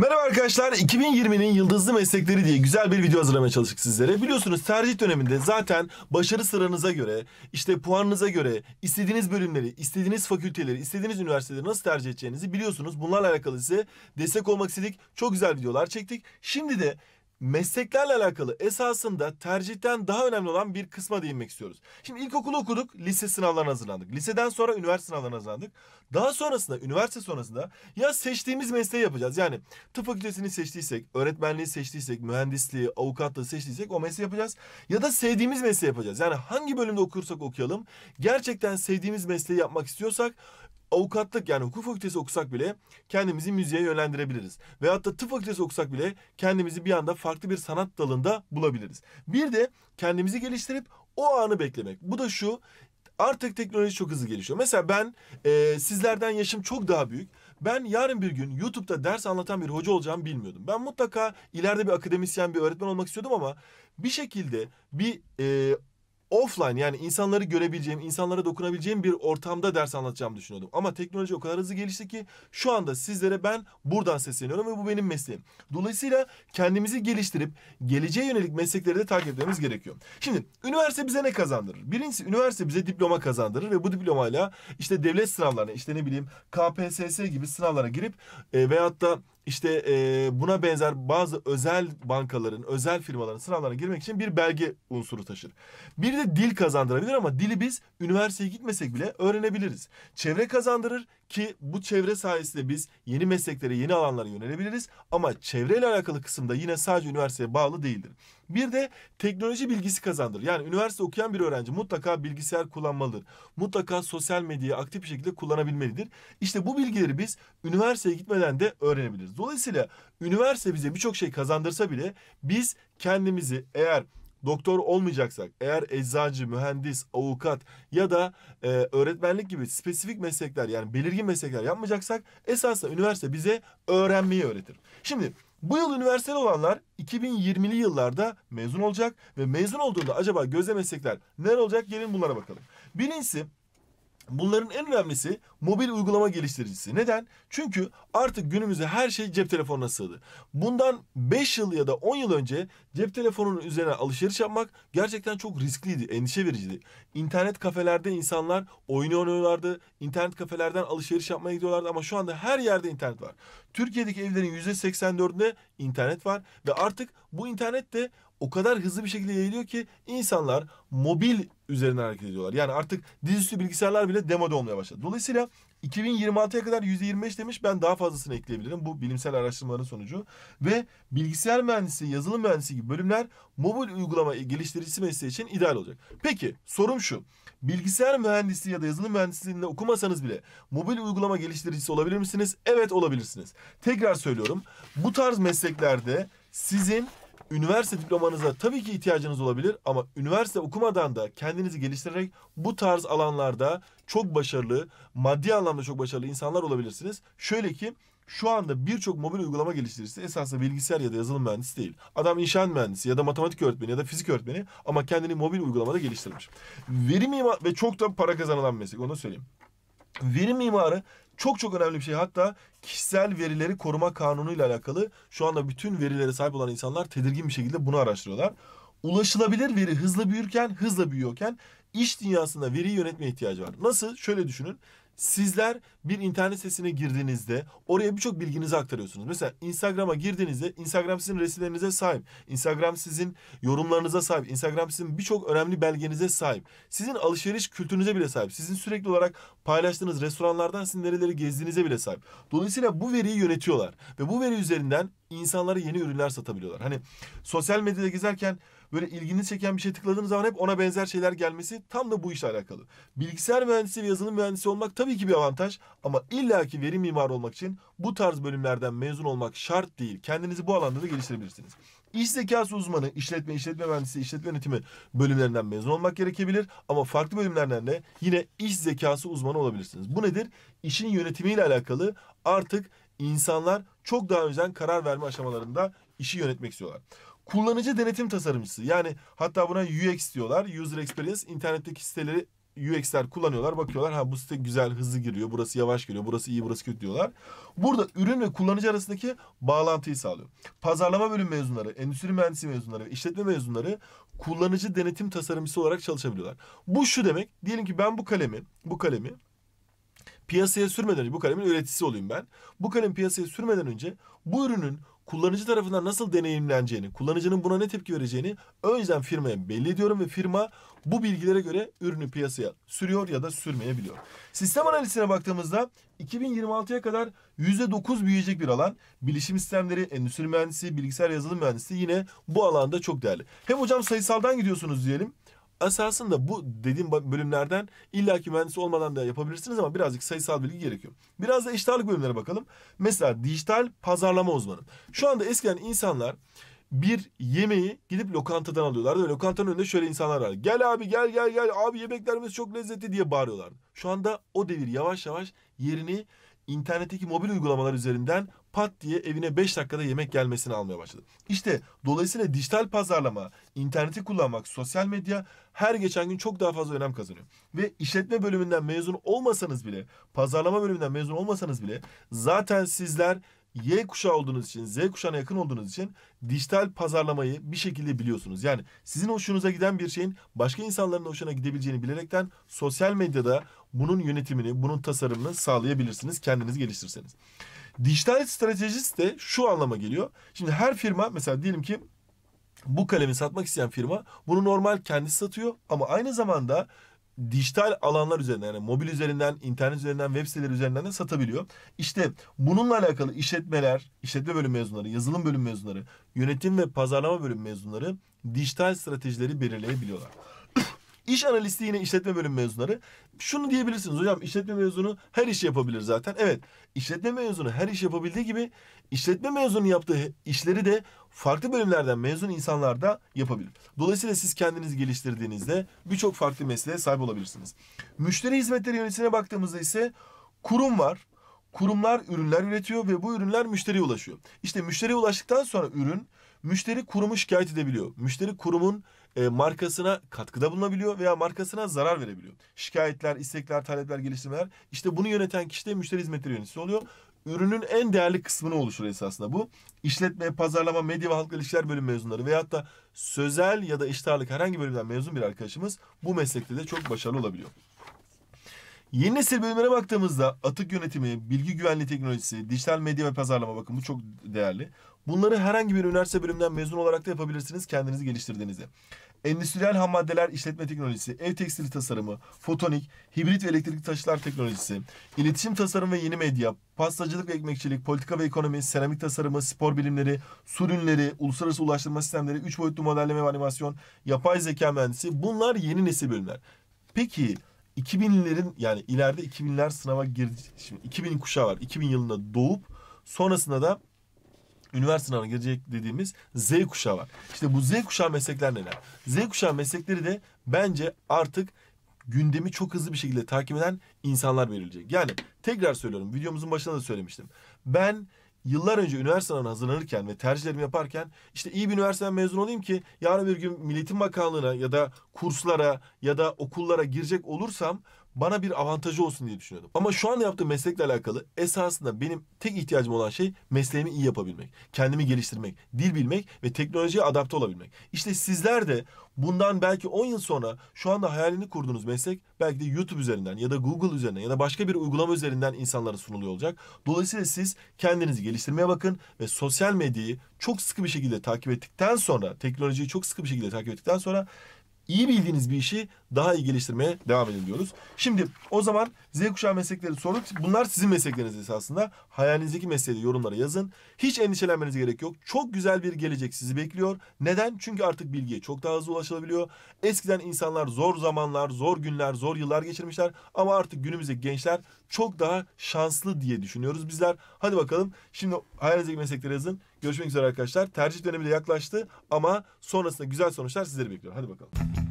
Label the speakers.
Speaker 1: Merhaba arkadaşlar 2020'nin yıldızlı meslekleri diye güzel bir video hazırlamaya çalıştık sizlere. Biliyorsunuz tercih döneminde zaten başarı sıranıza göre, işte puanınıza göre istediğiniz bölümleri, istediğiniz fakülteleri, istediğiniz üniversiteleri nasıl tercih edeceğinizi biliyorsunuz. Bunlarla alakalı size destek olmak istedik. Çok güzel videolar çektik. Şimdi de mesleklerle alakalı esasında tercihten daha önemli olan bir kısma değinmek istiyoruz. Şimdi ilkokulu okuduk, lise sınavlarına hazırlandık. Liseden sonra üniversite sınavlarına hazırlandık. Daha sonrasında, üniversite sonrasında ya seçtiğimiz mesleği yapacağız. Yani tıp fakültesini seçtiysek, öğretmenliği seçtiysek, mühendisliği, avukatlığı seçtiysek o mesleği yapacağız. Ya da sevdiğimiz mesleği yapacağız. Yani hangi bölümde okursak okuyalım, gerçekten sevdiğimiz mesleği yapmak istiyorsak avukatlık yani hukuk fakültesi okusak bile kendimizi müziğe yönlendirebiliriz. Veyahut da tıp fakültesi okusak bile kendimizi bir anda farklı bir sanat dalında bulabiliriz. Bir de kendimizi geliştirip o anı beklemek. Bu da şu artık teknoloji çok hızlı gelişiyor. Mesela ben e, sizlerden yaşım çok daha büyük. Ben yarın bir gün YouTube'da ders anlatan bir hoca olacağımı bilmiyordum. Ben mutlaka ileride bir akademisyen, bir öğretmen olmak istiyordum ama bir şekilde bir e, offline yani insanları görebileceğim, insanlara dokunabileceğim bir ortamda ders anlatacağımı düşünüyordum. Ama teknoloji o kadar hızlı gelişti ki şu anda sizlere ben buradan sesleniyorum ve bu benim mesleğim. Dolayısıyla kendimizi geliştirip geleceğe yönelik meslekleri de takip etmemiz gerekiyor. Şimdi üniversite bize ne kazandırır? Birincisi üniversite bize diploma kazandırır ve bu diplomayla işte devlet sınavlarına işte ne bileyim KPSS gibi sınavlara girip e, veyahut da işte e, buna benzer bazı özel bankaların, özel firmaların sınavlarına girmek için bir belge unsuru taşır. Bir de dil kazandırabilir ama dili biz üniversiteye gitmesek bile öğrenebiliriz. Çevre kazandırır ki bu çevre sayesinde biz yeni mesleklere, yeni alanlara yönelebiliriz ama çevreyle alakalı kısımda yine sadece üniversiteye bağlı değildir. Bir de teknoloji bilgisi kazandır. Yani üniversite okuyan bir öğrenci mutlaka bilgisayar kullanmalıdır. Mutlaka sosyal medyayı aktif bir şekilde kullanabilmelidir. İşte bu bilgileri biz üniversiteye gitmeden de öğrenebiliriz. Dolayısıyla üniversite bize birçok şey kazandırsa bile biz kendimizi eğer doktor olmayacaksak, eğer eczacı, mühendis, avukat ya da e, öğretmenlik gibi spesifik meslekler yani belirgin meslekler yapmayacaksak esasında üniversite bize öğrenmeyi öğretir. Şimdi bu yıl üniversiteli olanlar 2020'li yıllarda mezun olacak ve mezun olduğunda acaba gözle meslekler neler olacak? Gelin bunlara bakalım. Birincisi Bunların en önemlisi mobil uygulama geliştiricisi. Neden? Çünkü artık günümüzde her şey cep telefonuna sığdı. Bundan 5 yıl ya da 10 yıl önce cep telefonunun üzerine alışveriş yapmak gerçekten çok riskliydi, endişe vericiydi. İnternet kafelerde insanlar oyun oynuyorlardı. internet kafelerden alışveriş yapmaya gidiyorlardı ama şu anda her yerde internet var. Türkiye'deki evlerin %84'ünde internet var ve artık bu internet de o kadar hızlı bir şekilde yayılıyor ki insanlar mobil üzerinden hareket ediyorlar. Yani artık dizüstü bilgisayarlar bile demoda olmaya başladı. Dolayısıyla 2026'ya kadar %25 demiş ben daha fazlasını ekleyebilirim. Bu bilimsel araştırmaların sonucu. Ve bilgisayar mühendisi, yazılım mühendisi gibi bölümler mobil uygulama geliştiricisi mesleği için ideal olacak. Peki sorum şu. Bilgisayar mühendisi ya da yazılım mühendisliğinde okumasanız bile mobil uygulama geliştiricisi olabilir misiniz? Evet olabilirsiniz. Tekrar söylüyorum. Bu tarz mesleklerde sizin üniversite diplomanıza tabii ki ihtiyacınız olabilir ama üniversite okumadan da kendinizi geliştirerek bu tarz alanlarda çok başarılı, maddi anlamda çok başarılı insanlar olabilirsiniz. Şöyle ki şu anda birçok mobil uygulama geliştiricisi esasında bilgisayar ya da yazılım mühendisi değil. Adam inşaat mühendisi ya da matematik öğretmeni ya da fizik öğretmeni ama kendini mobil uygulamada geliştirmiş. Veri mimar ve çok da para kazanılan meslek onu söyleyeyim. Veri mimarı çok çok önemli bir şey. Hatta kişisel verileri koruma kanunuyla alakalı şu anda bütün verilere sahip olan insanlar tedirgin bir şekilde bunu araştırıyorlar. Ulaşılabilir veri hızla büyürken, hızla büyüyorken iş dünyasında veriyi yönetme ihtiyacı var. Nasıl? Şöyle düşünün. Sizler bir internet sitesine girdiğinizde oraya birçok bilginizi aktarıyorsunuz. Mesela Instagram'a girdiğinizde Instagram sizin resimlerinize sahip. Instagram sizin yorumlarınıza sahip. Instagram sizin birçok önemli belgenize sahip. Sizin alışveriş kültürünüze bile sahip. Sizin sürekli olarak paylaştığınız restoranlardan sizin nereleri gezdiğinize bile sahip. Dolayısıyla bu veriyi yönetiyorlar. Ve bu veri üzerinden insanlara yeni ürünler satabiliyorlar. Hani sosyal medyada gezerken böyle ilginizi çeken bir şey tıkladığınız zaman hep ona benzer şeyler gelmesi tam da bu işle alakalı. Bilgisayar mühendisi ve yazılım mühendisi olmak tabii ki bir avantaj ama illaki veri mimarı olmak için bu tarz bölümlerden mezun olmak şart değil. Kendinizi bu alanda da geliştirebilirsiniz. İş zekası uzmanı, işletme, işletme mühendisi, işletme yönetimi bölümlerinden mezun olmak gerekebilir ama farklı bölümlerden de yine iş zekası uzmanı olabilirsiniz. Bu nedir? İşin yönetimiyle alakalı artık insanlar çok daha önceden karar verme aşamalarında işi yönetmek istiyorlar. Kullanıcı denetim tasarımcısı yani hatta buna UX diyorlar. User Experience internetteki siteleri UX'ler kullanıyorlar. Bakıyorlar ha bu site güzel hızlı giriyor. Burası yavaş giriyor. Burası iyi burası kötü diyorlar. Burada ürün ve kullanıcı arasındaki bağlantıyı sağlıyor. Pazarlama bölüm mezunları, endüstri mühendisi mezunları ve işletme mezunları kullanıcı denetim tasarımcısı olarak çalışabiliyorlar. Bu şu demek. Diyelim ki ben bu kalemi, bu kalemi piyasaya sürmeden önce bu kalemin üreticisi olayım ben. Bu kalem piyasaya sürmeden önce bu ürünün kullanıcı tarafından nasıl deneyimleneceğini, kullanıcının buna ne tepki vereceğini önceden firmaya belli ediyorum ve firma bu bilgilere göre ürünü piyasaya sürüyor ya da sürmeyebiliyor. Sistem analizine baktığımızda 2026'ya kadar %9 büyüyecek bir alan. Bilişim sistemleri, endüstri mühendisi, bilgisayar yazılım mühendisi yine bu alanda çok değerli. Hem hocam sayısaldan gidiyorsunuz diyelim. Esasında bu dediğim bölümlerden illaki mühendis olmadan da yapabilirsiniz ama birazcık sayısal bilgi gerekiyor. Biraz da eşit bölümlere bakalım. Mesela dijital pazarlama uzmanı. Şu anda eskiden insanlar bir yemeği gidip lokantadan alıyorlardı. Ve lokantanın önünde şöyle insanlar var. Gel abi gel gel gel abi yemeklerimiz çok lezzetli diye bağırıyorlardı. Şu anda o devir yavaş yavaş yerini internetteki mobil uygulamalar üzerinden pat diye evine 5 dakikada yemek gelmesini almaya başladı. İşte dolayısıyla dijital pazarlama, interneti kullanmak, sosyal medya her geçen gün çok daha fazla önem kazanıyor. Ve işletme bölümünden mezun olmasanız bile, pazarlama bölümünden mezun olmasanız bile zaten sizler Y kuşağı olduğunuz için, Z kuşağına yakın olduğunuz için dijital pazarlamayı bir şekilde biliyorsunuz. Yani sizin hoşunuza giden bir şeyin başka insanların hoşuna gidebileceğini bilerekten sosyal medyada bunun yönetimini, bunun tasarımını sağlayabilirsiniz kendiniz geliştirseniz. Dijital stratejist de şu anlama geliyor. Şimdi her firma mesela diyelim ki bu kalemi satmak isteyen firma bunu normal kendisi satıyor ama aynı zamanda dijital alanlar üzerinden yani mobil üzerinden, internet üzerinden, web siteleri üzerinden de satabiliyor. İşte bununla alakalı işletmeler, işletme bölüm mezunları, yazılım bölüm mezunları, yönetim ve pazarlama bölüm mezunları dijital stratejileri belirleyebiliyorlar. İş analisti yine işletme bölüm mezunları. Şunu diyebilirsiniz hocam işletme mezunu her iş yapabilir zaten. Evet işletme mezunu her iş yapabildiği gibi işletme mezunu yaptığı işleri de farklı bölümlerden mezun insanlar da yapabilir. Dolayısıyla siz kendinizi geliştirdiğinizde birçok farklı mesleğe sahip olabilirsiniz. Müşteri hizmetleri yöneticisine baktığımızda ise kurum var. Kurumlar ürünler üretiyor ve bu ürünler müşteriye ulaşıyor. İşte müşteriye ulaştıktan sonra ürün müşteri kurumu şikayet edebiliyor. Müşteri kurumun e, markasına katkıda bulunabiliyor veya markasına zarar verebiliyor. Şikayetler, istekler, talepler, geliştirmeler. işte bunu yöneten kişi de müşteri hizmetleri yöneticisi oluyor. Ürünün en değerli kısmını oluşur esasında bu. İşletme, pazarlama, medya ve halkla ilişkiler bölüm mezunları veyahut da sözel ya da iştiharlık herhangi bir bölümden mezun bir arkadaşımız bu meslekte de çok başarılı olabiliyor. Yeni nesil bölümlere baktığımızda atık yönetimi, bilgi güvenliği teknolojisi, dijital medya ve pazarlama bakın bu çok değerli. Bunları herhangi bir üniversite bölümünden mezun olarak da yapabilirsiniz kendinizi geliştirdiğinizi. Endüstriyel ham maddeler işletme teknolojisi, ev tekstili tasarımı, fotonik, hibrit ve elektrikli taşıtlar teknolojisi, iletişim tasarım ve yeni medya, pastacılık ve ekmekçilik, politika ve ekonomi, seramik tasarımı, spor bilimleri, su uluslararası ulaştırma sistemleri, 3 boyutlu modelleme ve animasyon, yapay zeka mühendisi bunlar yeni nesil bölümler. Peki 2000'lerin yani ileride 2000'ler sınava girdi. Şimdi 2000 kuşağı var. 2000 yılında doğup sonrasında da üniversite sınavına girecek dediğimiz Z kuşağı var. İşte bu Z kuşağı meslekler neler? Z kuşağı meslekleri de bence artık gündemi çok hızlı bir şekilde takip eden insanlar belirleyecek. Yani tekrar söylüyorum videomuzun başında da söylemiştim. Ben yıllar önce üniversite sınavına hazırlanırken ve tercihlerimi yaparken işte iyi bir üniversiteden mezun olayım ki yarın bir gün Milletin Bakanlığı'na ya da kurslara ya da okullara girecek olursam bana bir avantajı olsun diye düşünüyordum. Ama şu anda yaptığım meslekle alakalı esasında benim tek ihtiyacım olan şey mesleğimi iyi yapabilmek, kendimi geliştirmek, dil bilmek ve teknolojiye adapte olabilmek. İşte sizler de bundan belki 10 yıl sonra şu anda hayalini kurduğunuz meslek belki de YouTube üzerinden ya da Google üzerinden ya da başka bir uygulama üzerinden insanlara sunuluyor olacak. Dolayısıyla siz kendinizi geliştirmeye bakın ve sosyal medyayı çok sıkı bir şekilde takip ettikten sonra, teknolojiyi çok sıkı bir şekilde takip ettikten sonra iyi bildiğiniz bir işi daha iyi geliştirmeye devam edin diyoruz. Şimdi o zaman Z kuşağı meslekleri sorduk. Bunlar sizin meslekleriniz esasında. Hayalinizdeki mesleği yorumlara yazın. Hiç endişelenmeniz gerek yok. Çok güzel bir gelecek sizi bekliyor. Neden? Çünkü artık bilgiye çok daha hızlı ulaşılabiliyor. Eskiden insanlar zor zamanlar, zor günler, zor yıllar geçirmişler. Ama artık günümüzdeki gençler çok daha şanslı diye düşünüyoruz bizler. Hadi bakalım. Şimdi hayalinizdeki meslekleri yazın. Görüşmek üzere arkadaşlar. Tercih dönemi de yaklaştı ama sonrasında güzel sonuçlar sizleri bekliyor. Hadi bakalım.